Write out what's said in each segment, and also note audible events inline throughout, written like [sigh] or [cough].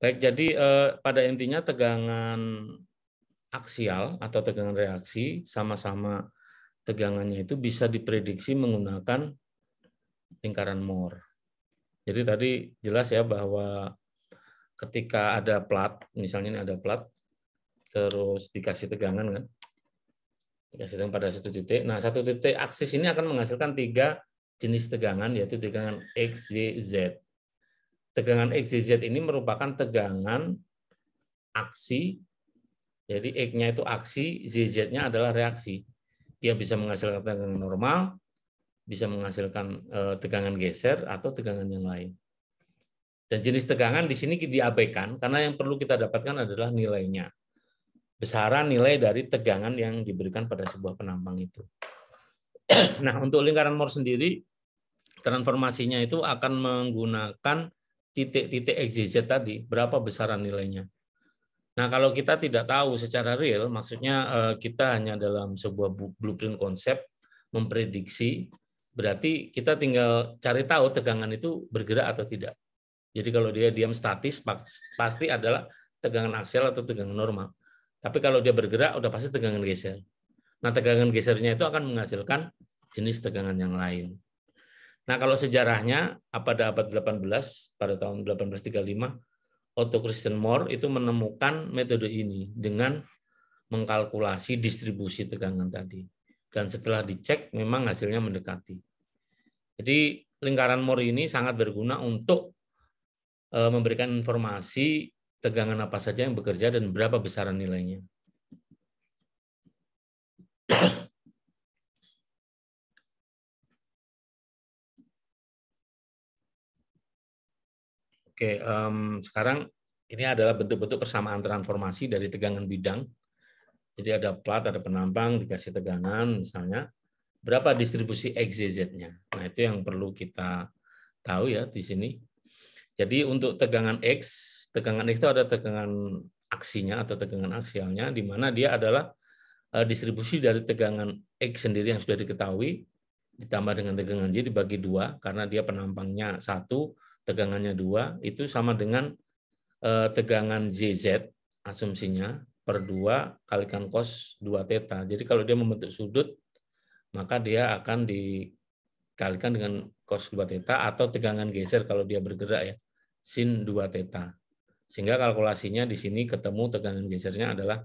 Baik, jadi eh, pada intinya tegangan aksial atau tegangan reaksi sama-sama tegangannya itu bisa diprediksi menggunakan lingkaran Mohr. Jadi tadi jelas ya bahwa ketika ada plat, misalnya ini ada plat, terus dikasih tegangan kan, dikasih tegangan pada satu titik. Nah satu titik aksis ini akan menghasilkan tiga jenis tegangan yaitu tegangan X, Y, Z. Tegangan XYZ ini merupakan tegangan aksi. Jadi X-nya itu aksi, z nya adalah reaksi. Dia bisa menghasilkan tegangan normal, bisa menghasilkan eh, tegangan geser atau tegangan yang lain. Dan jenis tegangan di sini diabaikan karena yang perlu kita dapatkan adalah nilainya. Besaran nilai dari tegangan yang diberikan pada sebuah penampang itu. [clears throat] Nah, untuk lingkaran Moore sendiri transformasinya itu akan menggunakan titik-titik XYZ tadi, berapa besaran nilainya. Nah, kalau kita tidak tahu secara real, maksudnya eh, kita hanya dalam sebuah blueprint konsep memprediksi, berarti kita tinggal cari tahu tegangan itu bergerak atau tidak. Jadi kalau dia diam statis, pasti adalah tegangan aksial atau tegangan normal. Tapi kalau dia bergerak, udah pasti tegangan geser. Nah, tegangan gesernya itu akan menghasilkan jenis tegangan yang lain. Nah, kalau sejarahnya pada abad 18 pada tahun 1835 Otto Christian Moore itu menemukan metode ini dengan mengkalkulasi distribusi tegangan tadi. Dan setelah dicek memang hasilnya mendekati. Jadi lingkaran Moore ini sangat berguna untuk e, memberikan informasi tegangan apa saja yang bekerja dan berapa besaran nilainya. Oke, um, sekarang ini adalah bentuk-bentuk persamaan transformasi dari tegangan bidang. Jadi ada plat, ada penampang, dikasih tegangan misalnya. Berapa distribusi XYZ-nya? Nah, itu yang perlu kita tahu ya di sini. Jadi untuk tegangan X, tegangan X itu ada tegangan aksinya atau tegangan aksialnya, di mana dia adalah eh, distribusi dari tegangan X sendiri yang sudah diketahui, ditambah dengan tegangan Y dibagi dua, karena dia penampangnya satu, tegangannya dua itu sama dengan eh, tegangan JZ asumsinya per dua kalikan cos dua teta. Jadi kalau dia membentuk sudut, maka dia akan dikalikan dengan cos dua teta atau tegangan geser kalau dia bergerak ya, sin dua teta. Sehingga kalkulasinya di sini ketemu tegangan gesernya adalah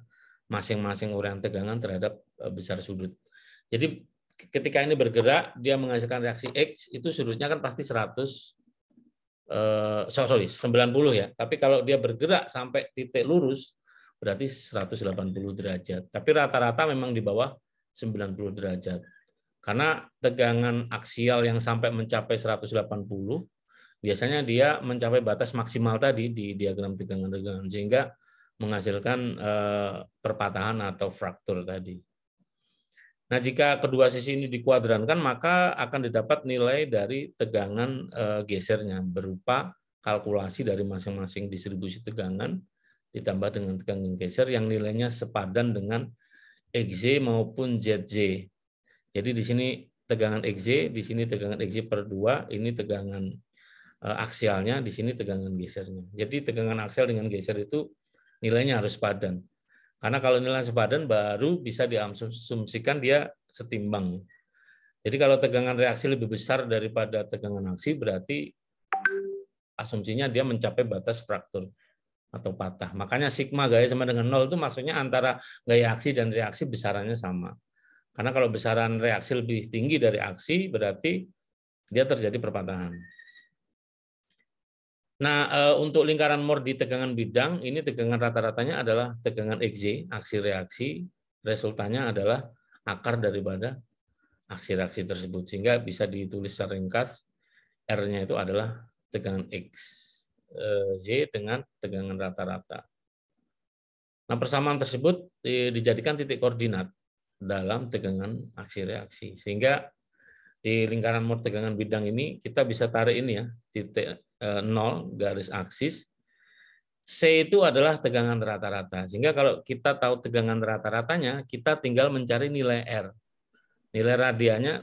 masing-masing orient tegangan terhadap eh, besar sudut. Jadi ketika ini bergerak, dia menghasilkan reaksi X, itu sudutnya kan pasti 100, uh, sorry 90 ya. Tapi kalau dia bergerak sampai titik lurus berarti 180 derajat. Tapi rata-rata memang di bawah 90 derajat. Karena tegangan aksial yang sampai mencapai 180 biasanya dia mencapai batas maksimal tadi di diagram tegangan tegangan sehingga menghasilkan uh, perpatahan atau fraktur tadi. Nah, jika kedua sisi ini dikuadrankan, maka akan didapat nilai dari tegangan eh, gesernya berupa kalkulasi dari masing-masing distribusi tegangan ditambah dengan tegangan geser yang nilainya sepadan dengan XZ maupun ZZ. Jadi di sini tegangan XZ, di sini tegangan XZ per 2, ini tegangan eh, aksialnya, di sini tegangan gesernya. Jadi tegangan aksial dengan geser itu nilainya harus padan. Karena kalau nilai sepadan baru bisa diasumsikan dia setimbang. Jadi kalau tegangan reaksi lebih besar daripada tegangan aksi berarti asumsinya dia mencapai batas fraktur atau patah. Makanya sigma gaya sama dengan nol itu maksudnya antara gaya aksi dan reaksi besarannya sama. Karena kalau besaran reaksi lebih tinggi dari aksi berarti dia terjadi perpatahan. Nah, eh, untuk lingkaran Mohr di tegangan bidang, ini tegangan rata-ratanya adalah tegangan XJ, aksi reaksi, resultannya adalah akar daripada aksi reaksi tersebut. Sehingga bisa ditulis secara ringkas, R-nya itu adalah tegangan XJ eh, dengan tegangan rata-rata. Nah, persamaan tersebut eh, dijadikan titik koordinat dalam tegangan aksi reaksi. Sehingga di lingkaran Mohr tegangan bidang ini, kita bisa tarik ini ya, titik Eh, nol garis aksis. C itu adalah tegangan rata-rata. Sehingga kalau kita tahu tegangan rata-ratanya, kita tinggal mencari nilai R. Nilai radiannya,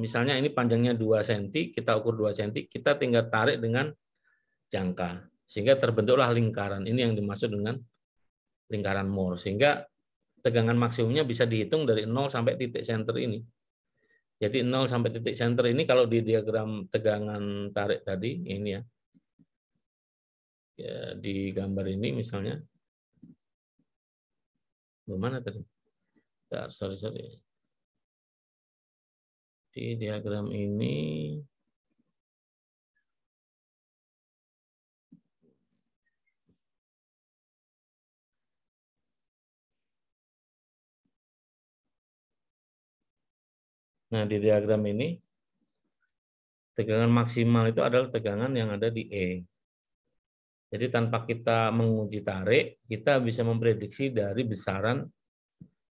misalnya ini panjangnya 2 cm, kita ukur 2 cm, kita tinggal tarik dengan jangka. Sehingga terbentuklah lingkaran. Ini yang dimaksud dengan lingkaran Mohr. Sehingga tegangan maksimumnya bisa dihitung dari 0 sampai titik center ini. Jadi 0 sampai titik center ini kalau di diagram tegangan tarik tadi ini ya. ya di gambar ini misalnya. Mana tadi? Bentar, sorry sorry. Di diagram ini Nah, di diagram ini tegangan maksimal itu adalah tegangan yang ada di E. Jadi tanpa kita menguji tarik, kita bisa memprediksi dari besaran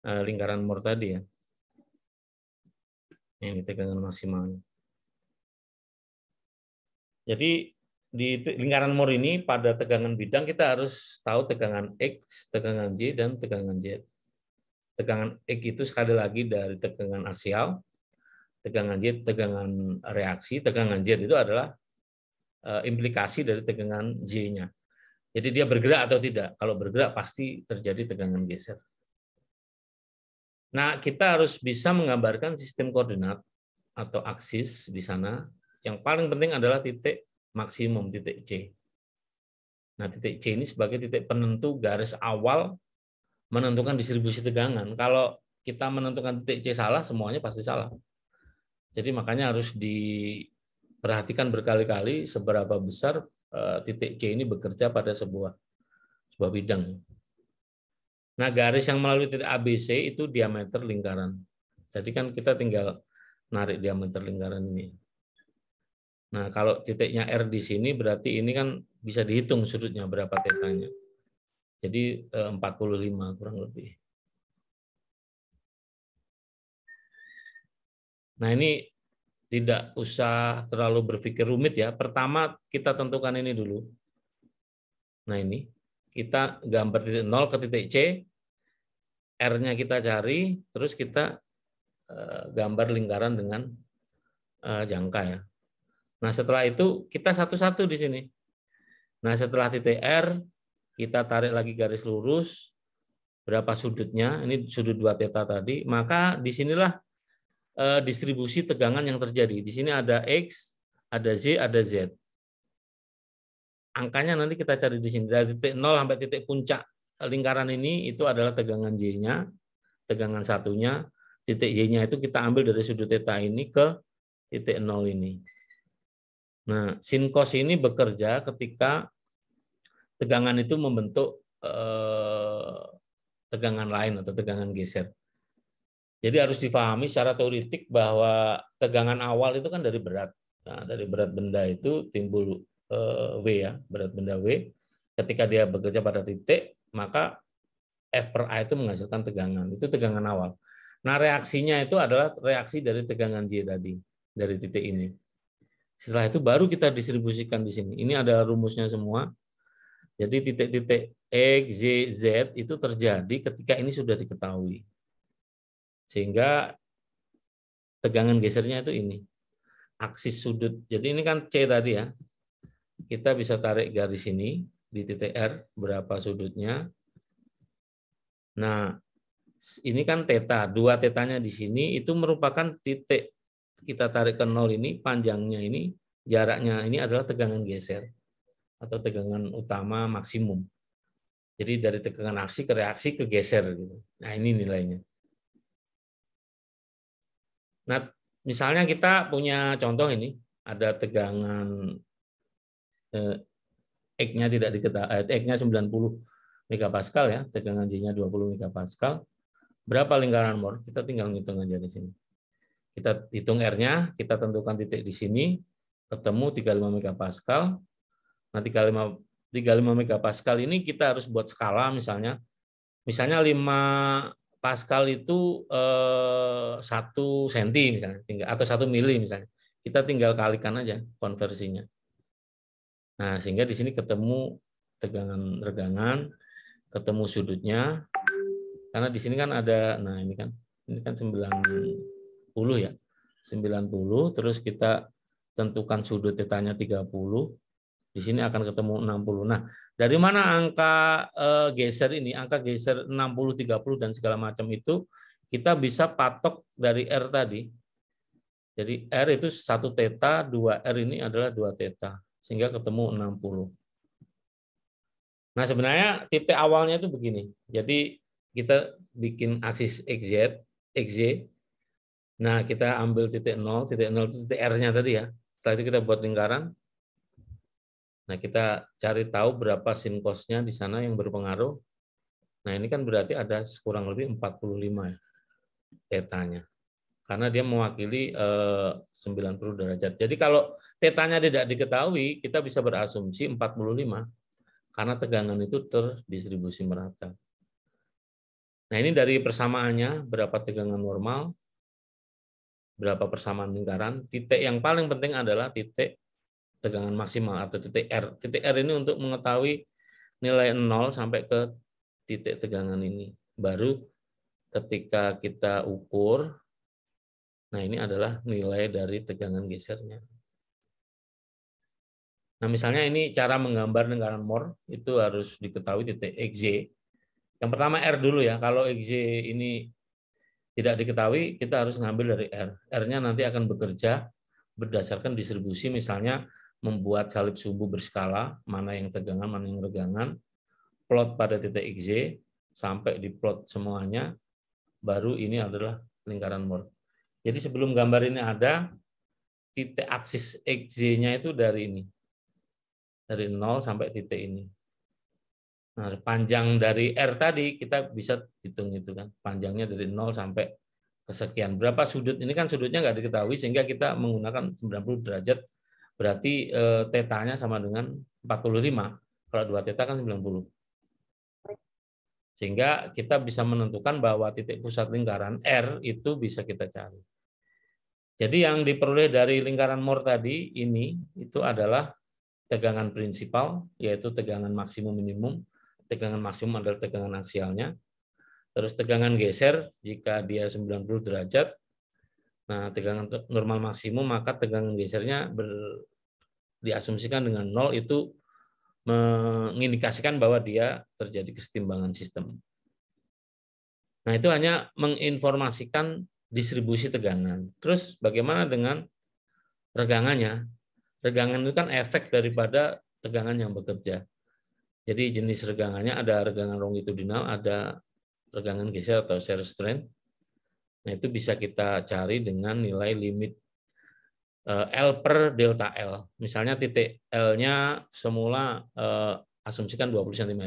eh, lingkaran mur tadi ya. Ini tegangan maksimalnya. Jadi di lingkaran mur ini pada tegangan bidang kita harus tahu tegangan X, tegangan Y, dan tegangan Z. Tegangan X itu sekali lagi dari tegangan aksial, tegangan jet, tegangan reaksi, tegangan jet itu adalah eh, implikasi dari tegangan J-nya. Jadi dia bergerak atau tidak? Kalau bergerak pasti terjadi tegangan geser. Nah, kita harus bisa menggambarkan sistem koordinat atau aksis di sana. Yang paling penting adalah titik maksimum, titik C. Nah, titik C ini sebagai titik penentu garis awal menentukan distribusi tegangan. Kalau kita menentukan titik C salah, semuanya pasti salah. Jadi makanya harus diperhatikan berkali-kali seberapa besar eh, titik C ini bekerja pada sebuah sebuah bidang. Nah, garis yang melalui titik ABC itu diameter lingkaran. Jadi kan kita tinggal narik diameter lingkaran ini. Nah, kalau titiknya R di sini berarti ini kan bisa dihitung sudutnya berapa tetanya. Jadi 45 eh, kurang lebih. Nah ini tidak usah terlalu berpikir rumit ya. Pertama kita tentukan ini dulu. Nah ini kita gambar titik 0 ke titik C, R-nya kita cari, terus kita eh, gambar lingkaran dengan eh, jangka ya. Nah setelah itu kita satu-satu di sini. Nah setelah titik R, kita tarik lagi garis lurus, berapa sudutnya, ini sudut dua teta tadi, maka disinilah Eh, distribusi tegangan yang terjadi. Di sini ada X, ada Z, ada Z. Angkanya nanti kita cari di sini. Dari titik 0 sampai titik puncak lingkaran ini itu adalah tegangan Y-nya, tegangan satunya. Titik Y-nya itu kita ambil dari sudut theta ini ke titik 0 ini. Nah, sin cos ini bekerja ketika tegangan itu membentuk eh, tegangan lain atau tegangan geser. Jadi harus difahami secara teoritik bahwa tegangan awal itu kan dari berat. Nah, dari berat benda itu timbul eh, W ya, berat benda W. Ketika dia bekerja pada titik, maka F per A itu menghasilkan tegangan. Itu tegangan awal. Nah, reaksinya itu adalah reaksi dari tegangan J tadi, dari titik ini. Setelah itu baru kita distribusikan di sini. Ini adalah rumusnya semua. Jadi titik-titik X, Y, Z itu terjadi ketika ini sudah diketahui. Sehingga tegangan gesernya itu ini. Aksis sudut. Jadi ini kan C tadi ya. Kita bisa tarik garis ini di titik R berapa sudutnya. Nah, ini kan teta, dua tetanya di sini itu merupakan titik kita tarik ke nol ini panjangnya ini jaraknya ini adalah tegangan geser atau tegangan utama maksimum. Jadi dari tegangan aksi ke reaksi ke geser gitu. Nah, ini nilainya. Nah, misalnya kita punya contoh ini, ada tegangan eh, X-nya tidak diketahui, eh, X-nya 90 megapascal ya, tegangan J-nya 20 megapascal. Berapa lingkaran Mohr? Kita tinggal ngitung aja di sini. Kita hitung R-nya, kita tentukan titik di sini, ketemu 35 megapascal. Nah, 35 35 megapascal ini kita harus buat skala misalnya. Misalnya 5 Pascal itu eh, satu eh, senti misalnya, tinggal atau satu mili misalnya, kita tinggal kalikan aja konversinya. Nah sehingga di sini ketemu tegangan-regangan, ketemu sudutnya, karena di sini kan ada, nah ini kan ini kan 90 ya, 90 terus kita tentukan sudut tetanya 30, di sini akan ketemu 60. Nah, dari mana angka eh, geser ini, angka geser 60, 30 dan segala macam itu kita bisa patok dari R tadi. Jadi R itu satu teta, 2 R ini adalah 2 teta, sehingga ketemu 60. Nah, sebenarnya titik awalnya itu begini. Jadi kita bikin aksis XZ, XZ. Nah, kita ambil titik 0, titik 0 itu titik R-nya tadi ya. Setelah itu kita buat lingkaran. Nah, kita cari tahu berapa sin cost di sana yang berpengaruh. Nah, ini kan berarti ada kurang lebih 45 tetanya. Karena dia mewakili eh, 90 derajat. Jadi kalau tetanya tidak diketahui, kita bisa berasumsi 45 karena tegangan itu terdistribusi merata. Nah, ini dari persamaannya berapa tegangan normal, berapa persamaan lingkaran. Titik yang paling penting adalah titik tegangan maksimal atau titik R. Titik R ini untuk mengetahui nilai 0 sampai ke titik tegangan ini. Baru ketika kita ukur, nah ini adalah nilai dari tegangan gesernya. Nah misalnya ini cara menggambar negara mor itu harus diketahui titik XZ Yang pertama R dulu ya, kalau XZ ini tidak diketahui, kita harus ngambil dari R. R-nya nanti akan bekerja berdasarkan distribusi misalnya membuat salib subuh berskala, mana yang tegangan, mana yang regangan, plot pada titik xz sampai di plot semuanya, baru ini adalah lingkaran mur. Jadi sebelum gambar ini ada, titik aksis xz nya itu dari ini. Dari 0 sampai titik ini. Nah, panjang dari R tadi kita bisa hitung itu kan. Panjangnya dari 0 sampai kesekian. Berapa sudut? Ini kan sudutnya nggak diketahui sehingga kita menggunakan 90 derajat Berarti eh, tetanya sama dengan 45. Kalau dua teta kan 90. Sehingga kita bisa menentukan bahwa titik pusat lingkaran R itu bisa kita cari. Jadi yang diperoleh dari lingkaran Mohr tadi ini itu adalah tegangan prinsipal yaitu tegangan maksimum minimum. Tegangan maksimum adalah tegangan aksialnya. Terus tegangan geser jika dia 90 derajat Nah, tegangan normal maksimum maka tegangan gesernya ber, diasumsikan dengan nol itu mengindikasikan bahwa dia terjadi kesetimbangan sistem. Nah, itu hanya menginformasikan distribusi tegangan. Terus bagaimana dengan regangannya? Regangan itu kan efek daripada tegangan yang bekerja. Jadi jenis regangannya ada regangan longitudinal, ada regangan geser atau shear strength. Nah, itu bisa kita cari dengan nilai limit eh, L per delta L. Misalnya titik L-nya semula eh, asumsikan 20 cm.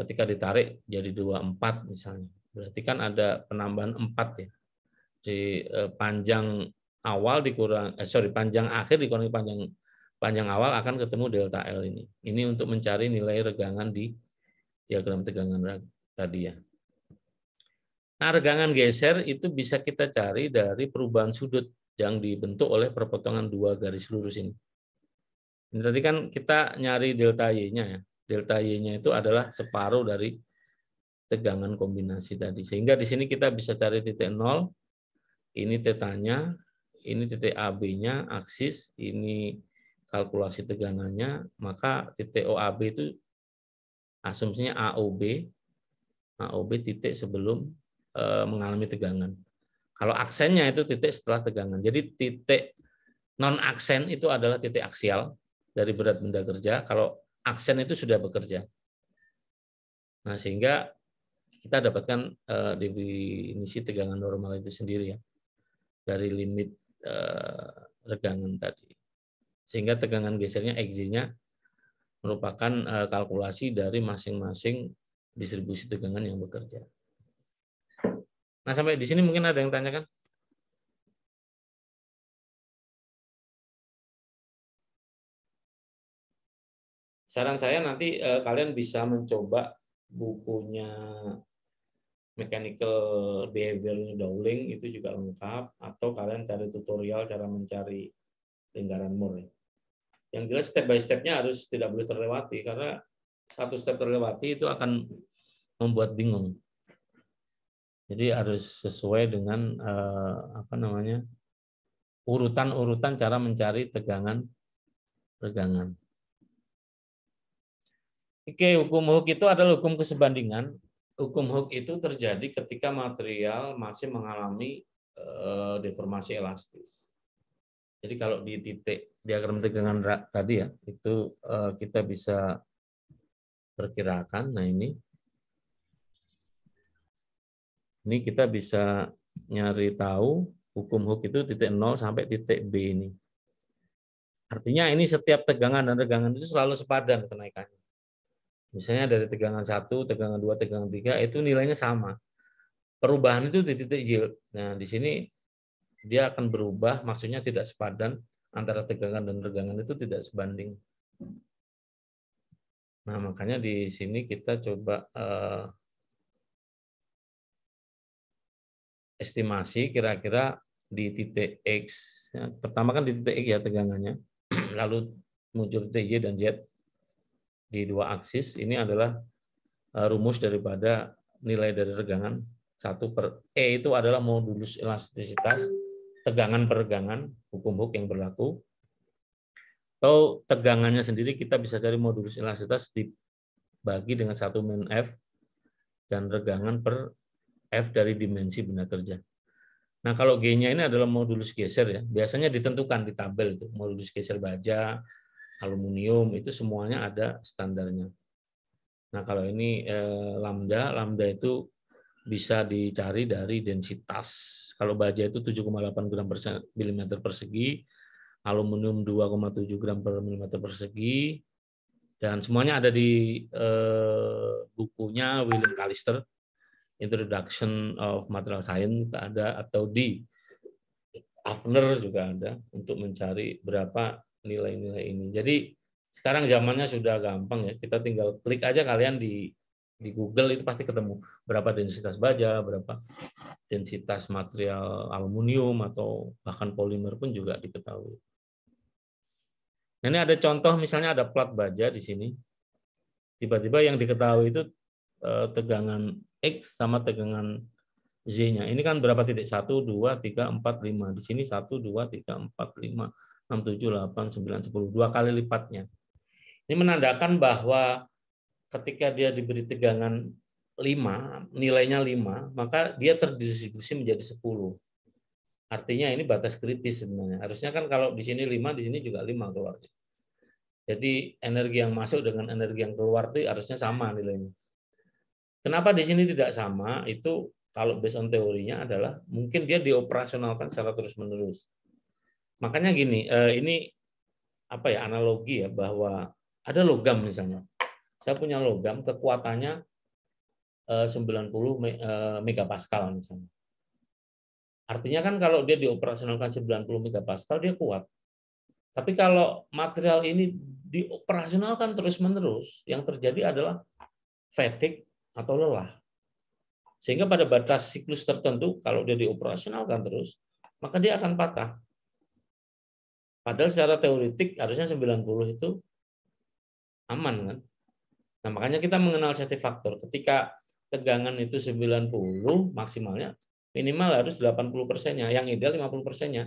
Ketika ditarik jadi 24 misalnya. Berarti kan ada penambahan 4 ya. Di eh, panjang awal dikurang eh, sorry panjang akhir dikurangi panjang panjang awal akan ketemu delta L ini. Ini untuk mencari nilai regangan di diagram tegangan tadi ya. Nah, regangan geser itu bisa kita cari dari perubahan sudut yang dibentuk oleh perpotongan dua garis lurus ini. ini tadi kan kita nyari delta Y-nya ya. Delta Y-nya itu adalah separuh dari tegangan kombinasi tadi. Sehingga di sini kita bisa cari titik nol, ini tetanya, ini titik AB-nya, aksis, ini kalkulasi tegangannya, maka titik OAB itu asumsinya AOB, AOB titik sebelum Eh, mengalami tegangan. Kalau aksennya itu titik setelah tegangan. Jadi titik non aksen itu adalah titik aksial dari berat benda kerja. Kalau aksen itu sudah bekerja. Nah, sehingga kita dapatkan uh, definisi tegangan normal itu sendiri ya dari limit uh, regangan tadi. Sehingga tegangan gesernya exinya merupakan uh, kalkulasi dari masing-masing distribusi tegangan yang bekerja. Nah, sampai di sini mungkin ada yang tanyakan? Saran saya nanti eh, kalian bisa mencoba bukunya mechanical behaviornya Dowling itu juga lengkap atau kalian cari tutorial cara mencari lingkaran Moore. Yang jelas step by stepnya harus tidak boleh terlewati karena satu step terlewati itu akan membuat bingung. Jadi harus sesuai dengan uh, apa namanya urutan-urutan cara mencari tegangan tegangan. Oke, hukum hook itu adalah hukum kesebandingan. Hukum hook itu terjadi ketika material masih mengalami uh, deformasi elastis. Jadi kalau di titik diagram tegangan tadi ya, itu uh, kita bisa perkirakan. Nah ini ini kita bisa nyari tahu hukum hook itu titik 0 sampai titik B ini. Artinya ini setiap tegangan dan tegangan itu selalu sepadan kenaikannya. Misalnya dari tegangan 1, tegangan 2, tegangan 3 itu nilainya sama. Perubahan itu di titik yield. Nah, di sini dia akan berubah, maksudnya tidak sepadan antara tegangan dan tegangan itu tidak sebanding. Nah, makanya di sini kita coba uh, estimasi kira-kira di titik X. Ya, pertama kan di titik X ya tegangannya, [clears throat] lalu muncul titik Y dan Z di dua aksis. Ini adalah eh, rumus daripada nilai dari regangan Satu per E itu adalah modulus elastisitas tegangan per regangan, hukum hook yang berlaku. Atau tegangannya sendiri kita bisa cari modulus elastisitas dibagi dengan satu min F dan regangan per F dari dimensi benda kerja. Nah, kalau G-nya ini adalah modulus geser ya. Biasanya ditentukan di tabel itu, modulus geser baja, aluminium itu semuanya ada standarnya. Nah, kalau ini eh, lambda, lambda itu bisa dicari dari densitas. Kalau baja itu 7,8 gram per mm persegi, aluminium 2,7 gram per mm persegi, dan semuanya ada di eh, bukunya William Callister Introduction of Material Science ada atau di Avner juga ada untuk mencari berapa nilai-nilai ini. Jadi sekarang zamannya sudah gampang ya, kita tinggal klik aja kalian di di Google itu pasti ketemu berapa densitas baja, berapa densitas material aluminium atau bahkan polimer pun juga diketahui. Nah, ini ada contoh misalnya ada plat baja di sini. Tiba-tiba yang diketahui itu Eh, tegangan X sama tegangan Z-nya. Ini kan berapa titik? satu dua tiga empat lima Di sini satu dua tiga empat lima enam tujuh delapan sembilan sepuluh Dua kali lipatnya. Ini menandakan bahwa ketika dia diberi tegangan 5, nilainya 5, maka dia terdistribusi menjadi 10. Artinya ini batas kritis sebenarnya. Harusnya kan kalau di sini 5, di sini juga 5 keluarnya. Jadi energi yang masuk dengan energi yang keluar itu harusnya sama nilainya. Kenapa di sini tidak sama? Itu kalau based on teorinya adalah mungkin dia dioperasionalkan secara terus-menerus. Makanya gini, eh, ini apa ya analogi ya bahwa ada logam misalnya. Saya punya logam kekuatannya 90 eh, eh, megapascal misalnya. Artinya kan kalau dia dioperasionalkan 90 megapascal dia kuat. Tapi kalau material ini dioperasionalkan terus-menerus, yang terjadi adalah fatigue atau lelah. Sehingga pada batas siklus tertentu, kalau dia dioperasionalkan terus, maka dia akan patah. Padahal secara teoretik harusnya 90 itu aman kan. Nah, makanya kita mengenal safety factor. Ketika tegangan itu 90 maksimalnya, minimal harus 80 persennya. Yang ideal 50 persennya.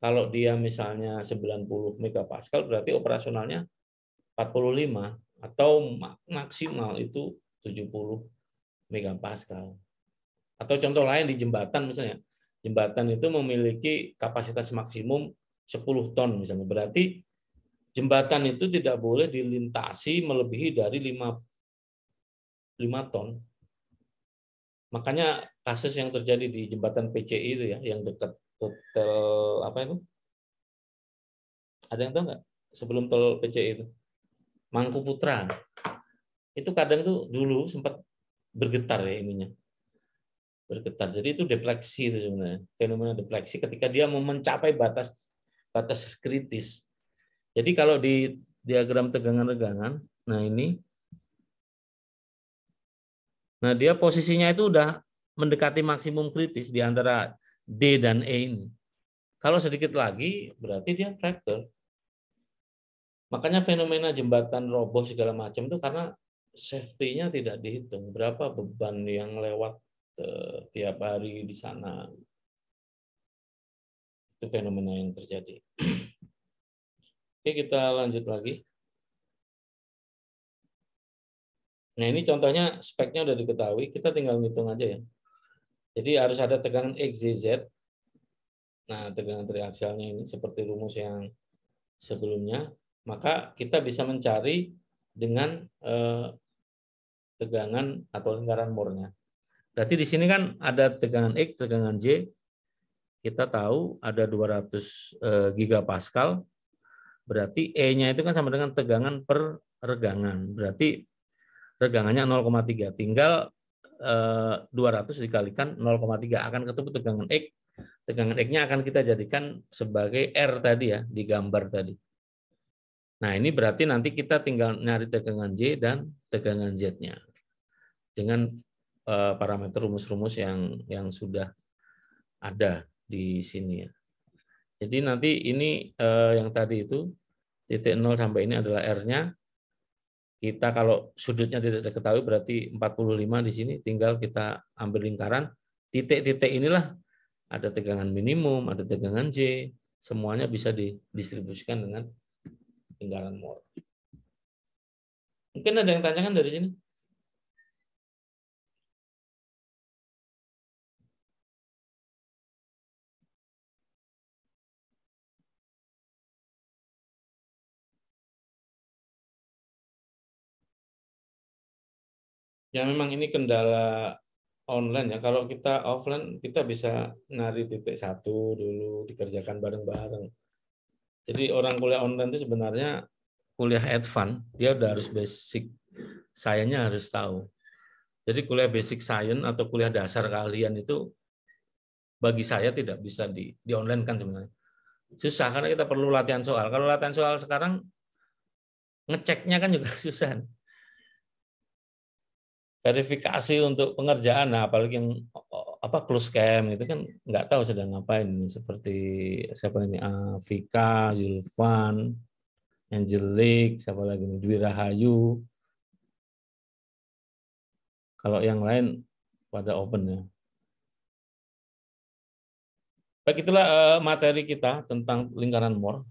Kalau dia misalnya 90 megapascal, berarti operasionalnya 45 atau maksimal itu 70 megapascal. Atau contoh lain di jembatan misalnya. Jembatan itu memiliki kapasitas maksimum 10 ton misalnya. Berarti jembatan itu tidak boleh dilintasi melebihi dari 5 5 ton. Makanya kasus yang terjadi di jembatan PCI itu ya yang dekat hotel apa itu? Ada yang tahu nggak? Sebelum tol PCI itu. Mangku Putra itu kadang tuh dulu sempat bergetar ya ininya bergetar jadi itu defleksi itu sebenarnya fenomena defleksi ketika dia mau mencapai batas batas kritis jadi kalau di diagram tegangan-tegangan nah ini nah dia posisinya itu udah mendekati maksimum kritis di antara D dan E ini kalau sedikit lagi berarti dia fracture Makanya fenomena jembatan roboh segala macam itu karena safety-nya tidak dihitung. Berapa beban yang lewat uh, tiap hari di sana. Itu fenomena yang terjadi. [clears throat] Oke, kita lanjut lagi. Nah, ini contohnya speknya udah diketahui, kita tinggal ngitung aja ya. Jadi harus ada tegangan X, Nah, tegangan triaksialnya ini seperti rumus yang sebelumnya, maka kita bisa mencari dengan eh, tegangan atau lingkaran Mohrnya. Berarti di sini kan ada tegangan X, tegangan J. Kita tahu ada 200 eh, gigapascal. Berarti E-nya itu kan sama dengan tegangan per regangan. Berarti regangannya 0,3. Tinggal 200 eh, dikalikan 0,3 akan ketemu tegangan X. Tegangan X-nya akan kita jadikan sebagai R tadi ya di gambar tadi. Nah, ini berarti nanti kita tinggal nyari tegangan J dan tegangan Z-nya dengan eh, parameter rumus-rumus yang yang sudah ada di sini ya. Jadi nanti ini eh, yang tadi itu titik 0 sampai ini adalah R-nya. Kita kalau sudutnya tidak diketahui berarti 45 di sini tinggal kita ambil lingkaran. Titik-titik inilah ada tegangan minimum, ada tegangan J, semuanya bisa didistribusikan dengan ketinggalan moral. Mungkin ada yang tanyakan dari sini? ya memang ini kendala online ya kalau kita offline kita bisa nari titik satu dulu dikerjakan bareng-bareng jadi orang kuliah online itu sebenarnya kuliah advance, dia udah harus basic sayanya harus tahu. Jadi kuliah basic science atau kuliah dasar kalian itu bagi saya tidak bisa di, di online kan sebenarnya. Susah karena kita perlu latihan soal. Kalau latihan soal sekarang ngeceknya kan juga [laughs] susah verifikasi untuk pengerjaan nah apalagi yang apa close cam itu kan nggak tahu sedang ngapain seperti siapa ini Afika, ah, Zulfan, Angelik siapa lagi nih Dwi Rahayu. Kalau yang lain pada open ya. Baik itulah eh, materi kita tentang lingkaran Mor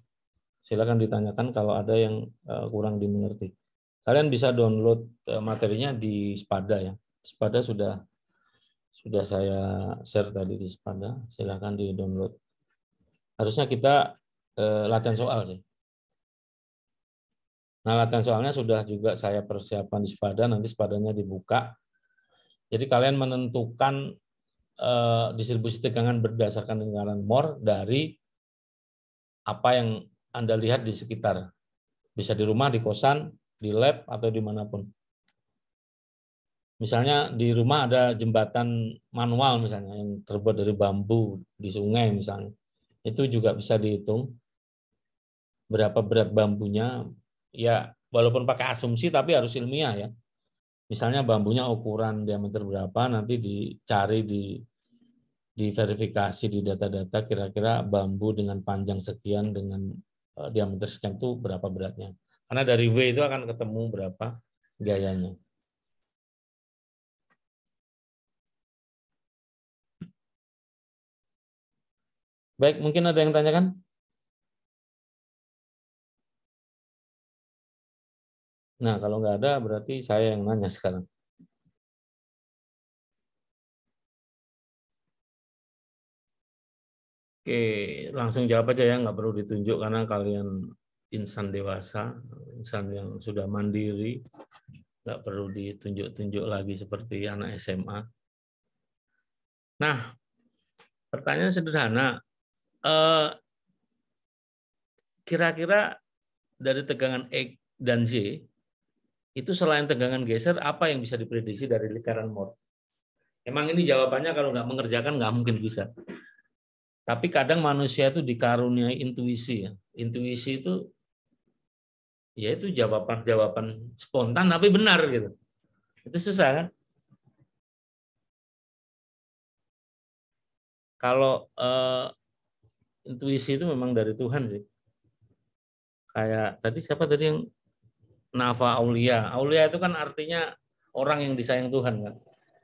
Silakan ditanyakan kalau ada yang eh, kurang dimengerti. Kalian bisa download eh, materinya di Spada ya. Spada sudah sudah saya share tadi di Sepada, silahkan di-download. Harusnya kita eh, latihan soal sih. Nah, latihan soalnya sudah juga saya persiapan di Sepada, nanti Sepadanya dibuka. Jadi kalian menentukan eh, distribusi tegangan berdasarkan lingkaran more dari apa yang Anda lihat di sekitar. Bisa di rumah, di kosan, di lab, atau dimanapun. Misalnya di rumah ada jembatan manual misalnya yang terbuat dari bambu di sungai misalnya. Itu juga bisa dihitung berapa berat bambunya. Ya walaupun pakai asumsi tapi harus ilmiah ya. Misalnya bambunya ukuran diameter berapa nanti dicari di diverifikasi di data-data kira-kira bambu dengan panjang sekian dengan eh, diameter sekian itu berapa beratnya. Karena dari W itu akan ketemu berapa gayanya. Baik, mungkin ada yang tanyakan? Nah, kalau nggak ada, berarti saya yang nanya sekarang. Oke, langsung jawab aja ya, nggak perlu ditunjuk karena kalian insan dewasa, insan yang sudah mandiri, nggak perlu ditunjuk-tunjuk lagi seperti anak SMA. Nah, pertanyaan sederhana, Eh, kira-kira dari tegangan X dan Y itu selain tegangan geser apa yang bisa diprediksi dari lingkaran Mohr? Emang ini jawabannya kalau nggak mengerjakan nggak mungkin bisa. Tapi kadang manusia itu dikaruniai intuisi ya. Intuisi itu ya itu jawaban-jawaban spontan tapi benar gitu. Itu susah kan? Kalau eh, intuisi itu memang dari Tuhan sih. Kayak tadi siapa tadi yang nafa aulia. Aulia itu kan artinya orang yang disayang Tuhan kan.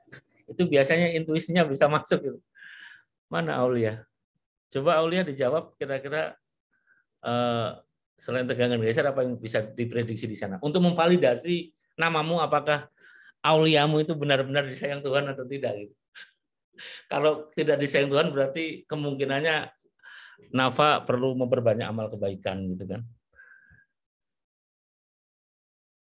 [laughs] Itu biasanya intuisinya bisa [laughs] masuk gitu. Mana aulia? Coba aulia dijawab kira-kira eh, selain tegangan geser apa yang bisa diprediksi di sana. Untuk memvalidasi namamu apakah auliamu itu benar-benar disayang Tuhan atau tidak gitu. [laughs] Kalau tidak disayang Tuhan berarti kemungkinannya nafa perlu memperbanyak amal kebaikan gitu kan.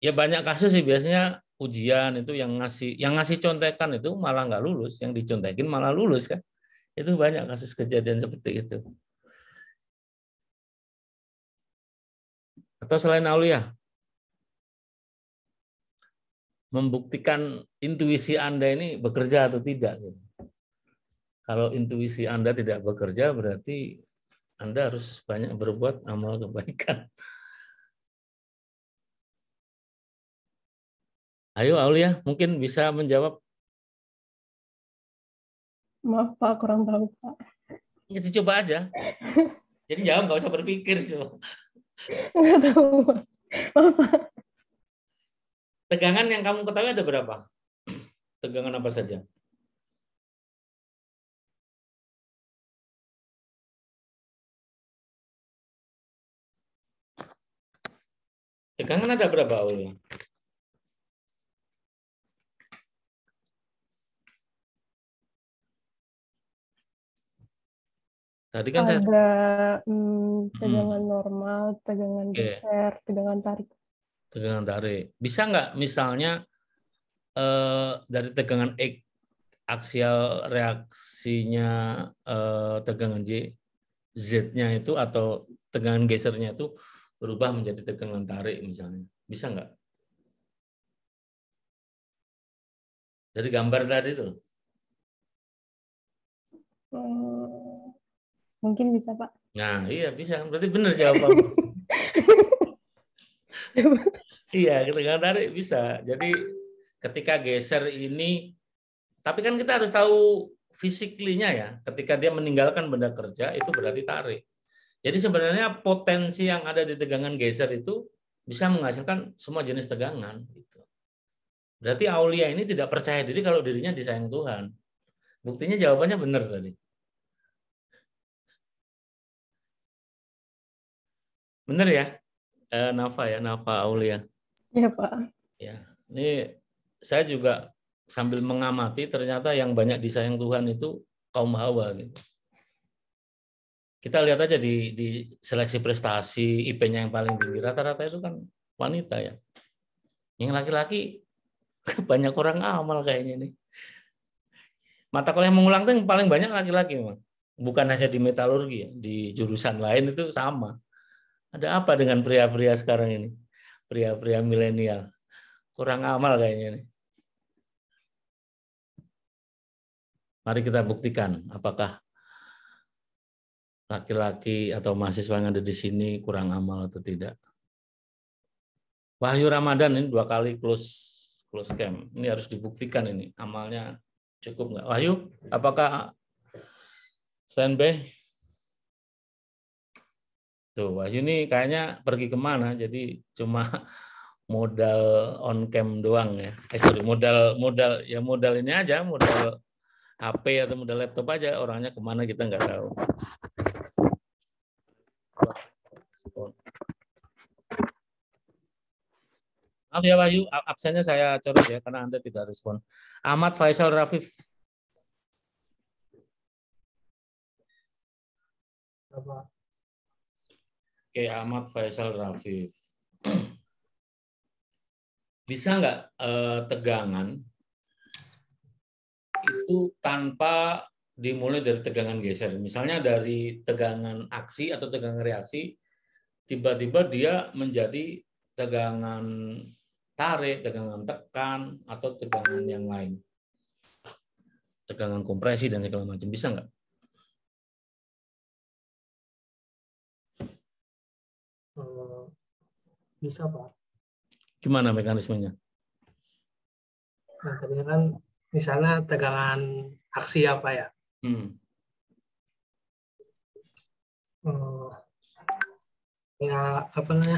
Ya banyak kasus sih biasanya ujian itu yang ngasih yang ngasih contekan itu malah nggak lulus, yang dicontekin malah lulus kan. Itu banyak kasus kejadian seperti itu. Atau selain Aulia, membuktikan intuisi Anda ini bekerja atau tidak gitu. Kalau intuisi Anda tidak bekerja, berarti Anda harus banyak berbuat amal kebaikan. Ayo Aulia, mungkin bisa menjawab. Maaf Pak, kurang tahu Pak. Ya, coba aja. Jadi jawab, nggak usah berpikir. Nggak tahu Pak. Maaf Pak. Tegangan yang kamu ketahui ada berapa? Tegangan apa saja? Tegangan ada berapa Uli? Tadi kan ada saya... Hmm, hmm, tegangan hmm. normal, tegangan okay. geser, tegangan tarik. Tegangan tarik. Bisa nggak misalnya eh, dari tegangan X aksial reaksinya eh, tegangan z Z-nya itu atau tegangan gesernya itu berubah menjadi tegangan tarik misalnya. Bisa nggak? Dari gambar tadi itu. Hmm, mungkin bisa, Pak. Nah, iya bisa. Berarti benar jawabannya. [laughs] iya, tegangan tarik bisa. Jadi ketika geser ini, tapi kan kita harus tahu fisiklinya ya. Ketika dia meninggalkan benda kerja, itu berarti tarik. Jadi sebenarnya potensi yang ada di tegangan geser itu bisa menghasilkan semua jenis tegangan. Gitu. Berarti Aulia ini tidak percaya diri kalau dirinya disayang Tuhan. Buktinya jawabannya benar tadi. Benar ya? Eh, Nafa ya, Nafa Aulia. Iya Pak. Ya, ini saya juga sambil mengamati ternyata yang banyak disayang Tuhan itu kaum Hawa gitu kita lihat aja di, di seleksi prestasi IP-nya yang paling tinggi rata-rata itu kan wanita ya. Yang laki-laki [laughs] banyak orang amal kayaknya nih. Mata kuliah mengulang itu yang paling banyak laki-laki memang. Bukan hanya di metalurgi ya, di jurusan lain itu sama. Ada apa dengan pria-pria sekarang ini? Pria-pria milenial. Kurang amal kayaknya nih. Mari kita buktikan apakah laki-laki atau mahasiswa yang ada di sini kurang amal atau tidak. Wahyu Ramadan ini dua kali close close camp. Ini harus dibuktikan ini amalnya cukup nggak? Wahyu, apakah standby? Tuh, Wahyu ini kayaknya pergi kemana? Jadi cuma [laughs] modal on cam doang ya. Eh sorry, modal modal ya modal ini aja, modal HP atau modal laptop aja. Orangnya kemana kita nggak tahu. Maaf ya Wahyu, absennya saya coret ya karena Anda tidak respon. Ahmad Faisal Rafif. Apa? Oke, Ahmad Faisal Rafif. [clears throat] Bisa nggak eh, tegangan itu tanpa dimulai dari tegangan geser. Misalnya dari tegangan aksi atau tegangan reaksi, tiba-tiba dia menjadi tegangan tarik, tegangan tekan, atau tegangan yang lain. Tegangan kompresi dan segala macam. Bisa nggak? Eh, bisa, Pak. Gimana mekanismenya? Nah, tadi kan misalnya sana tegangan aksi apa ya? Hmm. Hmm, ya apa namanya?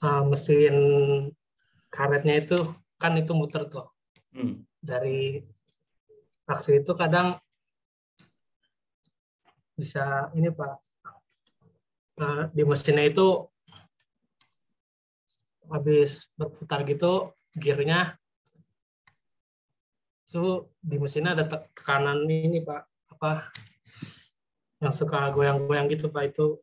Uh, mesin karetnya itu kan itu muter tuh hmm. dari aksi itu kadang bisa ini pak eh, di mesinnya itu habis berputar gitu gearnya itu di mesinnya ada tekanan ini pak apa yang suka goyang-goyang gitu pak itu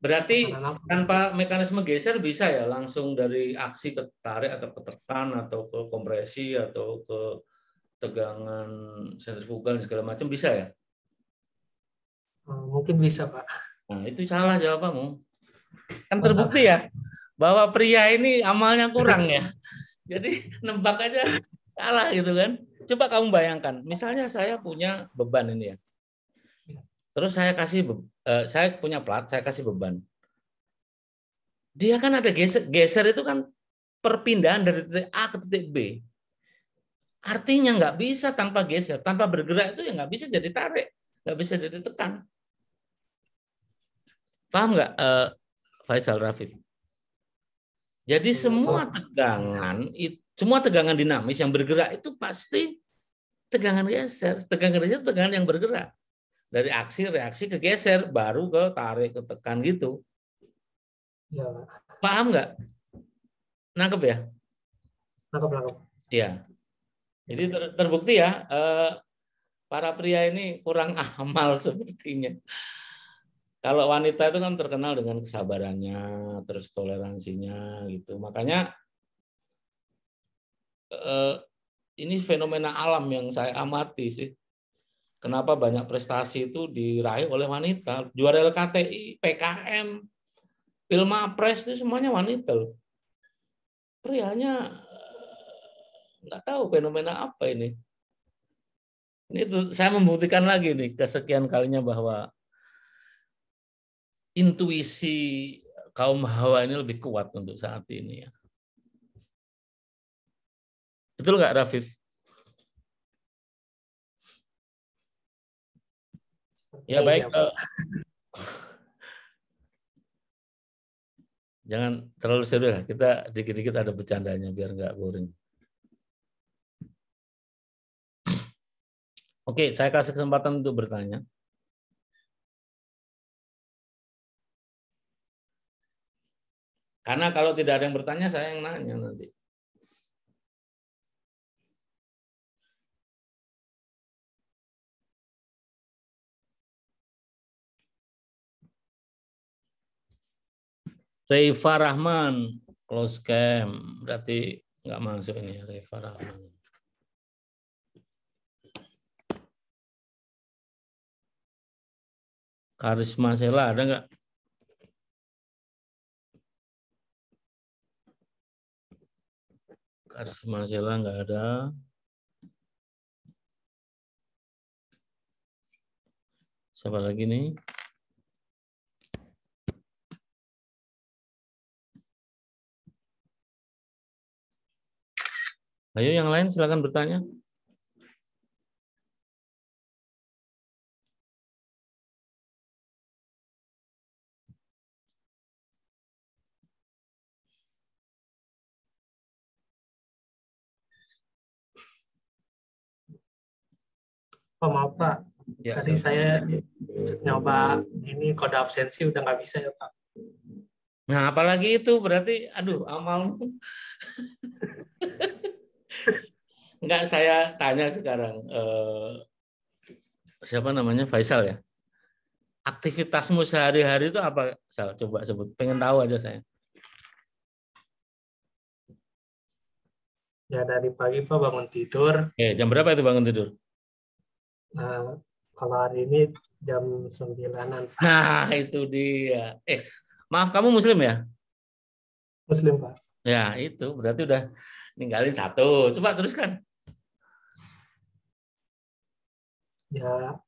Berarti tanpa mekanisme geser bisa ya langsung dari aksi ke tarik atau ke tekan atau ke kompresi atau ke tegangan sentrifugal segala macam bisa ya? Eh, mungkin bisa pak. Nah itu salah jawabanmu. Kan terbukti ya bahwa pria ini amalnya kurang ya. Jadi nembak aja salah gitu kan. Coba kamu bayangkan, misalnya saya punya beban ini ya. Iya. Terus saya kasih uh, saya punya plat, saya kasih beban. Dia kan ada geser, geser itu kan perpindahan dari titik A ke titik B. Artinya nggak bisa tanpa geser, tanpa bergerak itu ya nggak bisa jadi tarik, nggak bisa jadi tekan. Paham nggak uh, Faisal Rafif? Jadi semua tegangan, semua tegangan dinamis yang bergerak itu pasti tegangan geser, tegangan geser, tegangan yang bergerak dari aksi reaksi kegeser baru ke tarik ke tekan gitu ya. paham nggak nangkep ya nangkep nangkep ya jadi ter terbukti ya eh, para pria ini kurang [laughs] amal sepertinya kalau wanita itu kan terkenal dengan kesabarannya terus toleransinya gitu makanya eh, ini fenomena alam yang saya amati sih Kenapa banyak prestasi itu diraih oleh wanita? Juara LKTI, PKM, Pilma Pres itu semuanya wanita loh. Prianya eh, nggak tahu fenomena apa ini. Ini tuh saya membuktikan lagi nih kesekian kalinya bahwa intuisi kaum hawa ini lebih kuat untuk saat ini ya. Betul nggak Rafif? Ya iya, baik. Ya, Jangan terlalu serius. Ya. Kita dikit-dikit ada bercandanya biar nggak boring. Oke, saya kasih kesempatan untuk bertanya. Karena kalau tidak ada yang bertanya, saya yang nanya nanti. Reva Rahman, close cam. Berarti nggak masuk ini Reva Rahman. Karisma Sela ada nggak? Karisma Sela nggak ada. Siapa lagi nih? Ayo yang lain silakan bertanya. Oh, maaf Pak. Ya, Tadi saya nyoba ini kode absensi udah nggak bisa ya Pak. Nah, apalagi itu berarti, aduh, amal. [laughs] Enggak, saya tanya sekarang. Eh, siapa namanya? Faisal ya? Aktivitasmu sehari-hari itu apa? Sal, coba sebut. Pengen tahu aja saya. Ya dari pagi Pak bangun tidur. Eh, jam berapa itu bangun tidur? Nah, kalau hari ini jam sembilanan. Nah, itu dia. Eh, maaf kamu muslim ya? Muslim, Pak. Ya, itu berarti udah ninggalin satu. Coba teruskan. ya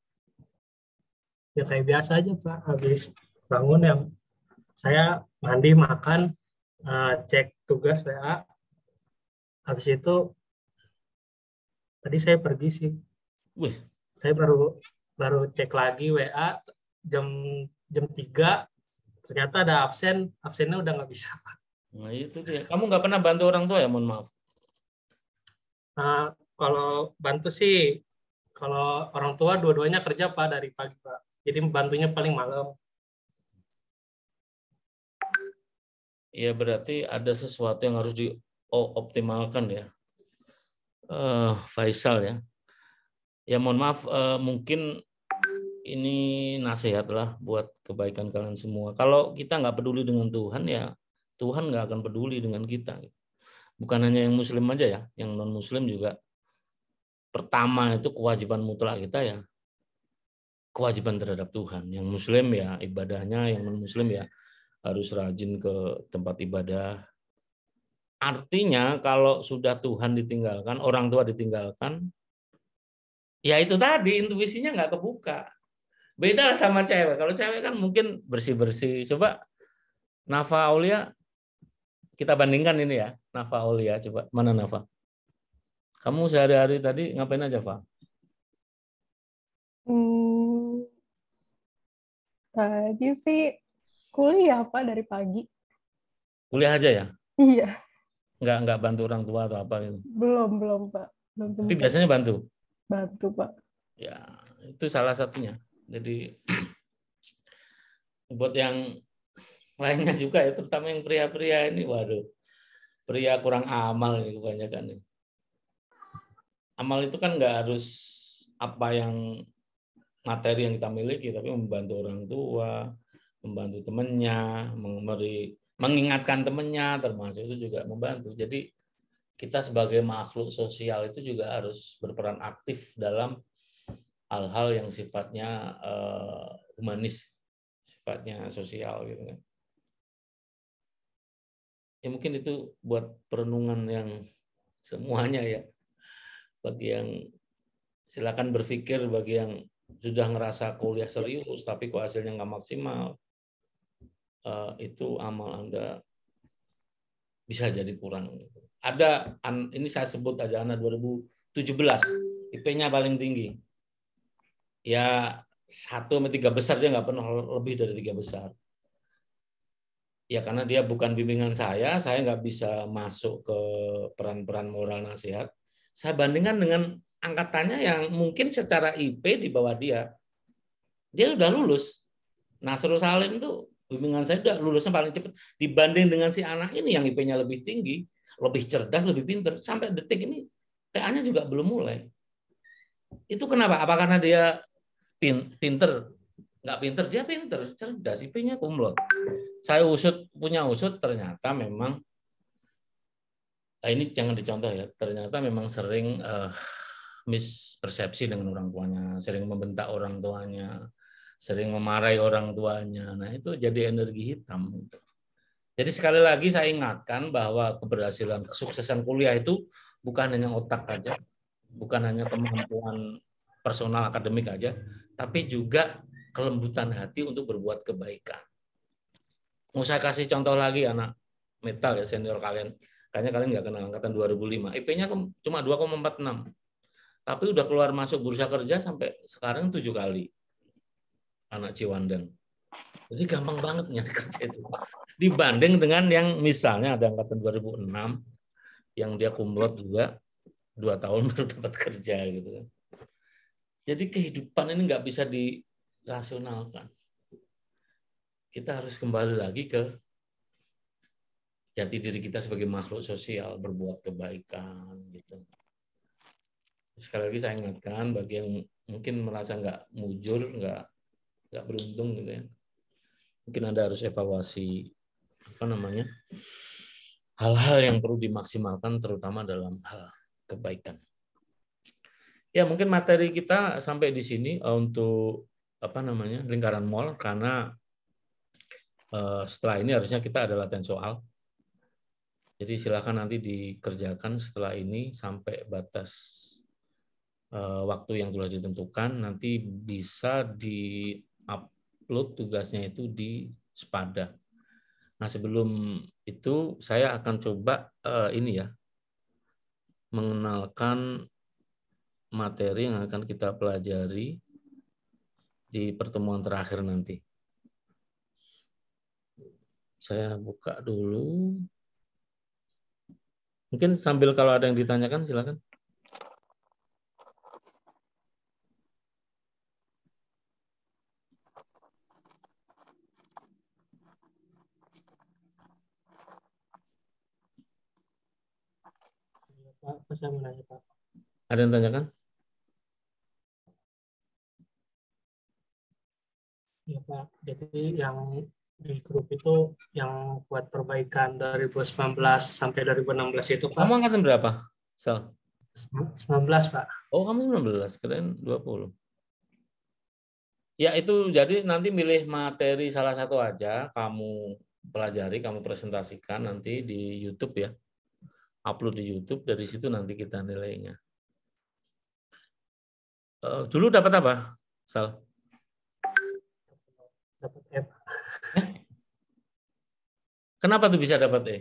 ya kayak biasa aja pak habis bangun yang saya mandi makan uh, cek tugas WA habis itu tadi saya pergi sih Wih. saya baru baru cek lagi WA jam jam tiga ternyata ada absen absennya udah nggak bisa pak nah itu dia kamu nggak pernah bantu orang tua ya mohon maaf uh, kalau bantu sih kalau orang tua dua-duanya kerja Pak dari pagi Pak. Jadi bantunya paling malam. Iya berarti ada sesuatu yang harus dioptimalkan ya. Uh, Faisal ya. Ya mohon maaf uh, mungkin ini nasihat lah buat kebaikan kalian semua. Kalau kita nggak peduli dengan Tuhan ya Tuhan nggak akan peduli dengan kita. Bukan hanya yang Muslim aja ya, yang non Muslim juga pertama itu kewajiban mutlak kita ya kewajiban terhadap Tuhan. Yang muslim ya ibadahnya, yang non muslim ya harus rajin ke tempat ibadah. Artinya kalau sudah Tuhan ditinggalkan, orang tua ditinggalkan, ya itu tadi intuisinya nggak kebuka. Beda sama cewek. Kalau cewek kan mungkin bersih-bersih. Coba Nafa Aulia kita bandingkan ini ya. Nafa Aulia coba mana Nafa? Kamu sehari-hari tadi ngapain aja, Pak? Hmm, tadi sih kuliah, apa dari pagi. Kuliah aja ya? Iya. Enggak enggak bantu orang tua atau apa gitu? Belum, belum, Pak. Belum Tapi biasanya bantu? Bantu, Pak. Ya, itu salah satunya. Jadi [clears throat] buat yang lainnya juga ya terutama yang pria-pria ini waduh pria kurang amal ini gitu, kebanyakan nih amal itu kan nggak harus apa yang materi yang kita miliki, tapi membantu orang tua, membantu temennya, memberi mengingatkan temennya, termasuk itu juga membantu. Jadi kita sebagai makhluk sosial itu juga harus berperan aktif dalam hal-hal yang sifatnya uh, humanis, sifatnya sosial gitu kan. Ya mungkin itu buat perenungan yang [laughs] semuanya ya bagi yang silakan berpikir bagi yang sudah ngerasa kuliah serius tapi kok hasilnya nggak maksimal eh, itu amal anda bisa jadi kurang ada ini saya sebut aja anak 2017 IP-nya paling tinggi ya satu sampai tiga besar dia nggak pernah lebih dari tiga besar ya karena dia bukan bimbingan saya saya nggak bisa masuk ke peran-peran moral nasihat saya bandingkan dengan angkatannya yang mungkin secara IP di bawah dia. Dia sudah lulus. Nasrul Salim itu bimbingan saya sudah lulusnya paling cepat dibanding dengan si anak ini yang IP-nya lebih tinggi, lebih cerdas, lebih pinter. Sampai detik ini TA-nya juga belum mulai. Itu kenapa? Apa karena dia pinter? Nggak pinter, dia pinter, cerdas, IP-nya kumlot. Saya usut, punya usut, ternyata memang Ah, ini jangan dicontoh ya. Ternyata memang sering uh, mispersepsi dengan orang tuanya, sering membentak orang tuanya, sering memarahi orang tuanya. Nah, itu jadi energi hitam Jadi sekali lagi saya ingatkan bahwa keberhasilan, kesuksesan kuliah itu bukan hanya otak aja, bukan hanya kemampuan personal akademik aja, tapi juga kelembutan hati untuk berbuat kebaikan. Mau saya kasih contoh lagi anak metal ya senior kalian. Kayaknya kalian nggak kenal angkatan 2005. IP-nya cuma 2,46. Tapi udah keluar masuk bursa kerja sampai sekarang tujuh kali. Anak Ciwandan. Jadi gampang banget nyari [laughs] kerja itu. Dibanding dengan yang misalnya ada angkatan 2006 yang dia kumlot juga dua tahun [laughs] baru dapat kerja gitu kan. Jadi kehidupan ini nggak bisa dirasionalkan. Kita harus kembali lagi ke jati diri kita sebagai makhluk sosial berbuat kebaikan gitu sekali lagi saya ingatkan bagi yang mungkin merasa nggak mujur nggak nggak beruntung gitu ya mungkin anda harus evaluasi apa namanya hal-hal yang perlu dimaksimalkan terutama dalam hal kebaikan ya mungkin materi kita sampai di sini eh, untuk apa namanya lingkaran mall karena eh, setelah ini harusnya kita ada latihan soal jadi silakan nanti dikerjakan setelah ini sampai batas eh, waktu yang telah ditentukan. Nanti bisa di-upload tugasnya itu di Spada. Nah sebelum itu saya akan coba eh, ini ya mengenalkan materi yang akan kita pelajari di pertemuan terakhir nanti. Saya buka dulu. Mungkin sambil kalau ada yang ditanyakan silakan. Pak, saya mau nanya Pak. Ada yang tanyakan? Ya Pak, jadi yang di grup itu yang buat perbaikan dari 2019 sampai 2016 itu Pak. Kamu angkatan berapa? Sel? 19 Pak. Oh kamu 19, keren 20. Ya itu jadi nanti milih materi salah satu aja kamu pelajari, kamu presentasikan nanti di YouTube ya. Upload di YouTube dari situ nanti kita nilainya. Uh, dulu dapat apa, Sal? Dapat F. E, Kenapa tuh bisa dapat E?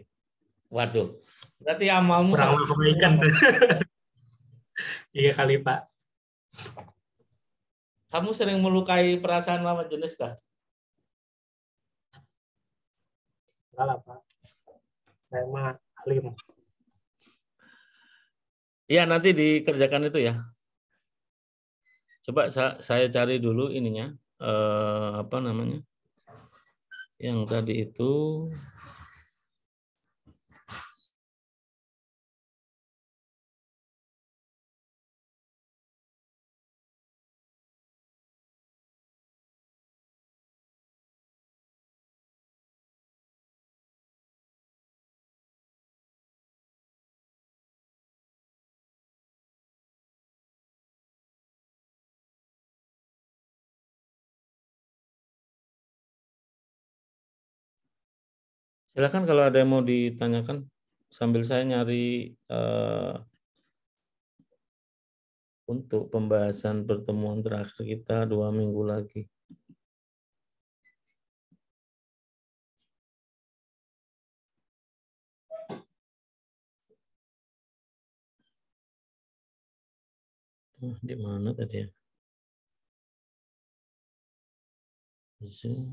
Waduh. Berarti amalmu kurang kebaikan. [laughs] Iya kali, Pak. Kamu sering melukai perasaan lawan jenis kah? Salah, Pak. Saya mah alim. Iya, nanti dikerjakan itu ya. Coba saya cari dulu ininya. Eh, apa namanya? Yang tadi itu Silakan kalau ada yang mau ditanyakan sambil saya nyari uh, untuk pembahasan pertemuan terakhir kita dua minggu lagi. Oh, di mana tadi ya? Zoom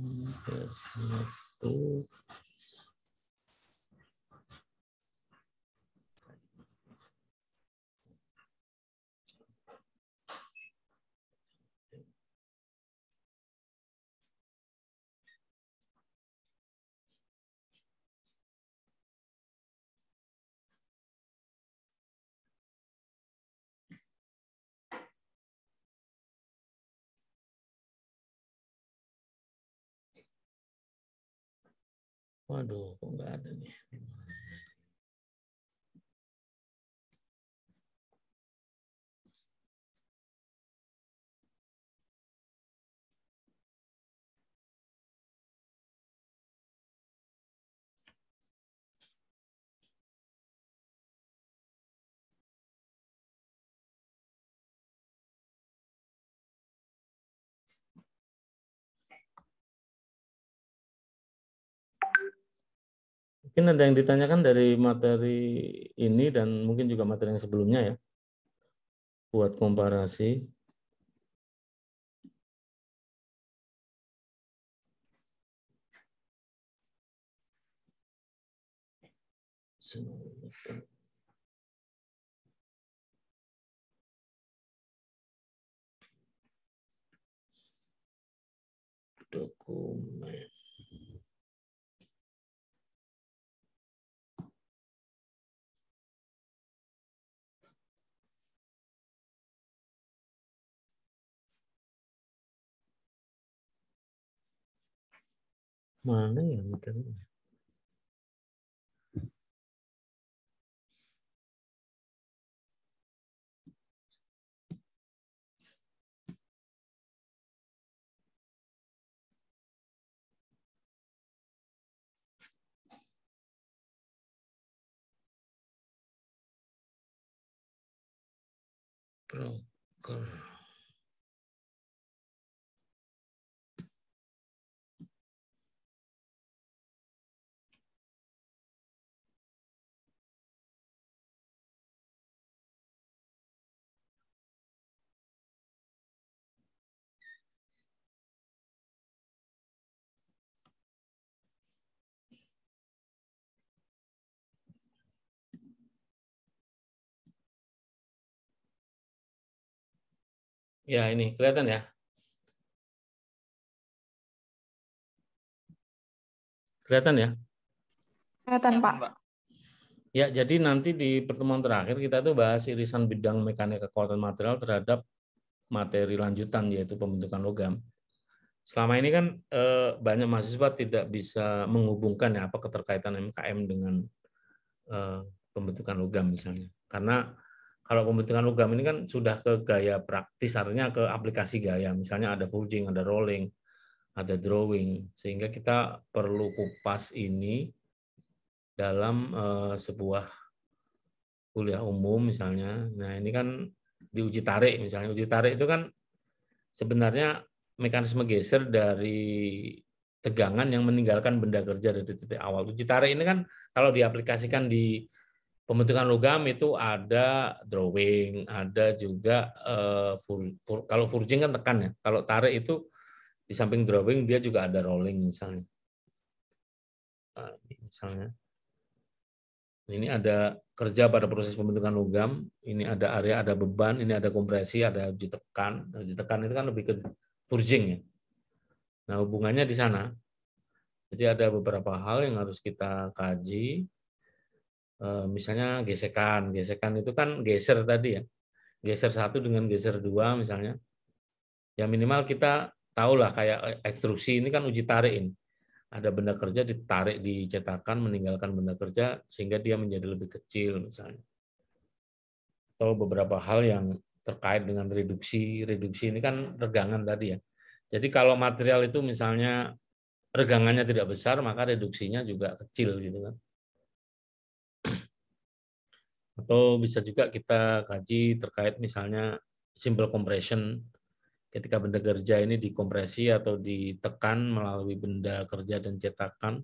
Waduh, kok nggak ada nih. Mungkin ada yang ditanyakan dari materi ini dan mungkin juga materi yang sebelumnya ya. Buat komparasi. dokumen Mana ya materinya? broker Ya, ini kelihatan ya. Kelihatan ya? Kelihatan, Pak. Ya, jadi nanti di pertemuan terakhir kita tuh bahas irisan bidang mekanika kekuatan material terhadap materi lanjutan yaitu pembentukan logam. Selama ini kan eh, banyak mahasiswa tidak bisa menghubungkan ya apa keterkaitan MKM dengan eh, pembentukan logam misalnya. Karena kalau pembentukan logam ini kan sudah ke gaya praktis, artinya ke aplikasi gaya. Misalnya ada forging, ada rolling, ada drawing, sehingga kita perlu kupas ini dalam uh, sebuah kuliah umum misalnya. Nah ini kan di uji tarik misalnya. Uji tarik itu kan sebenarnya mekanisme geser dari tegangan yang meninggalkan benda kerja dari titik awal. Uji tarik ini kan kalau diaplikasikan di pembentukan logam itu ada drawing, ada juga uh, fur, fur, kalau forging kan tekan ya. Kalau tarik itu di samping drawing dia juga ada rolling misalnya. Uh, misalnya ini ada kerja pada proses pembentukan logam, ini ada area, ada beban, ini ada kompresi, ada uji tekan. Uji nah, itu kan lebih ke forging ya. Nah, hubungannya di sana. Jadi ada beberapa hal yang harus kita kaji Eh, misalnya gesekan. Gesekan itu kan geser tadi ya. Geser satu dengan geser dua misalnya. Ya minimal kita tahulah kayak eh, ekstruksi ini kan uji tarik Ada benda kerja ditarik dicetakan meninggalkan benda kerja sehingga dia menjadi lebih kecil misalnya. Atau beberapa hal yang terkait dengan reduksi. Reduksi ini kan regangan tadi ya. Jadi kalau material itu misalnya regangannya tidak besar maka reduksinya juga kecil gitu kan atau bisa juga kita kaji terkait misalnya simple compression ketika benda kerja ini dikompresi atau ditekan melalui benda kerja dan cetakan.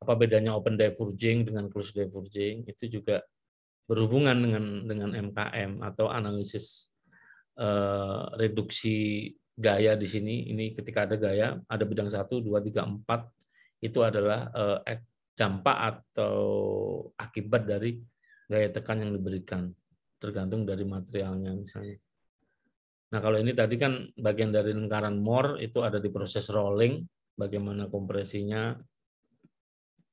Apa bedanya open forging dengan closed forging Itu juga berhubungan dengan dengan MKM atau analisis uh, reduksi gaya di sini. Ini ketika ada gaya, ada bidang satu dua tiga empat itu adalah uh, dampak atau akibat dari daya tekan yang diberikan tergantung dari materialnya misalnya. Nah, kalau ini tadi kan bagian dari lingkaran mor itu ada di proses rolling, bagaimana kompresinya.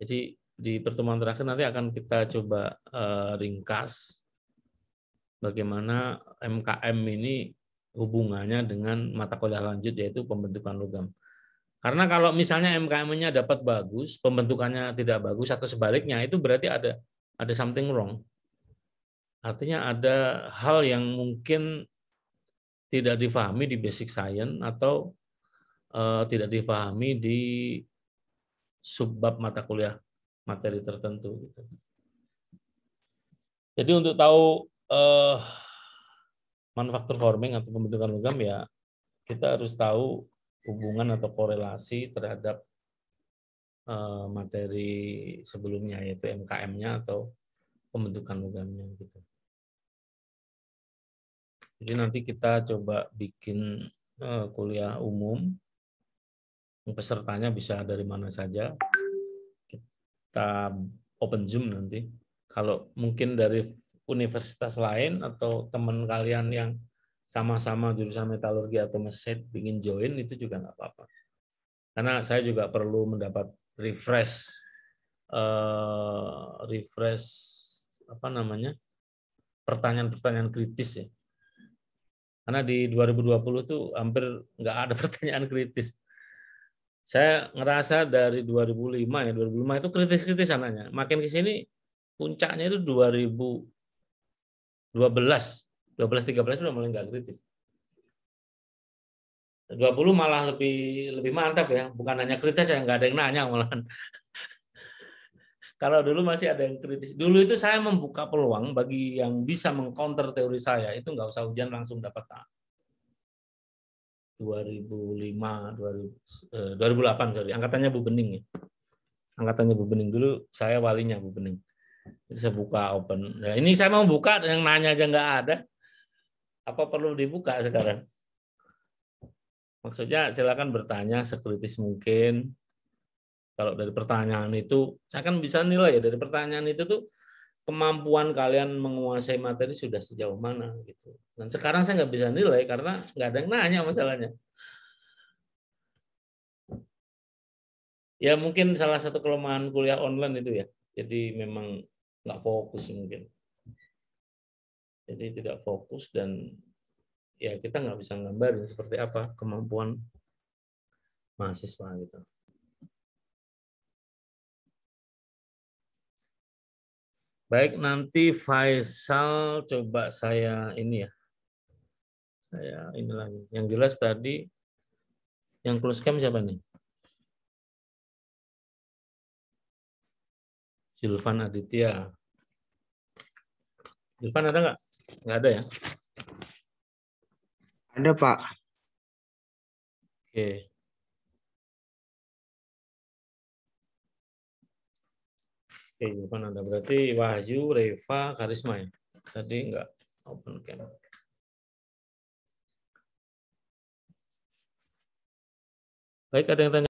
Jadi di pertemuan terakhir nanti akan kita coba uh, ringkas bagaimana MKM ini hubungannya dengan mata kuliah lanjut yaitu pembentukan logam. Karena kalau misalnya MKM-nya dapat bagus, pembentukannya tidak bagus atau sebaliknya itu berarti ada ada something wrong. Artinya ada hal yang mungkin tidak difahami di basic science atau uh, tidak difahami di subbab mata kuliah materi tertentu gitu. Jadi untuk tahu uh, manufaktur forming atau pembentukan logam ya kita harus tahu hubungan atau korelasi terhadap uh, materi sebelumnya yaitu MKM-nya atau pembentukan logamnya gitu. Jadi nanti kita coba bikin eh, kuliah umum. Pesertanya bisa dari mana saja. Kita open Zoom nanti. Kalau mungkin dari universitas lain atau teman kalian yang sama-sama jurusan metalurgi atau mesin ingin join itu juga nggak apa-apa. Karena saya juga perlu mendapat refresh uh, refresh apa namanya? pertanyaan-pertanyaan kritis ya karena di 2020 tuh hampir nggak ada [laughs] pertanyaan kritis. Saya ngerasa dari 2005 ya, 2005 itu kritis-kritis sananya. Makin ke sini puncaknya itu 2012. 12 13 sudah mulai nggak kritis. 20 malah lebih lebih mantap ya, bukan hanya kritis ya nggak ada yang nanya malahan. Kalau dulu masih ada yang kritis. Dulu itu saya membuka peluang bagi yang bisa mengcounter teori saya, itu nggak usah hujan langsung dapat A. 2005, 2008 eh, sorry, angkatannya Bu Bening ya. Angkatannya Bu Bening dulu saya walinya Bu Bening. saya buka open. Nah, ini saya mau buka yang nanya aja nggak ada. Apa perlu dibuka sekarang? Maksudnya silakan bertanya sekritis mungkin, kalau dari pertanyaan itu, saya kan bisa nilai ya dari pertanyaan itu tuh kemampuan kalian menguasai materi sudah sejauh mana gitu. Dan sekarang saya nggak bisa nilai karena nggak ada yang nanya masalahnya. Ya mungkin salah satu kelemahan kuliah online itu ya. Jadi memang nggak fokus mungkin. Jadi tidak fokus dan ya kita nggak bisa gambarin seperti apa kemampuan mahasiswa gitu. Baik, nanti Faisal coba saya ini ya. Saya ini lagi. Yang jelas tadi yang close cam siapa nih? Silvan Aditya. Silvan ada nggak? Nggak ada ya? Ada Pak. Oke. Oke, bukan gitu, Anda berarti Wahyu, Reva, Karisma ya. Tadi enggak open cam. Baik, ada yang tanya?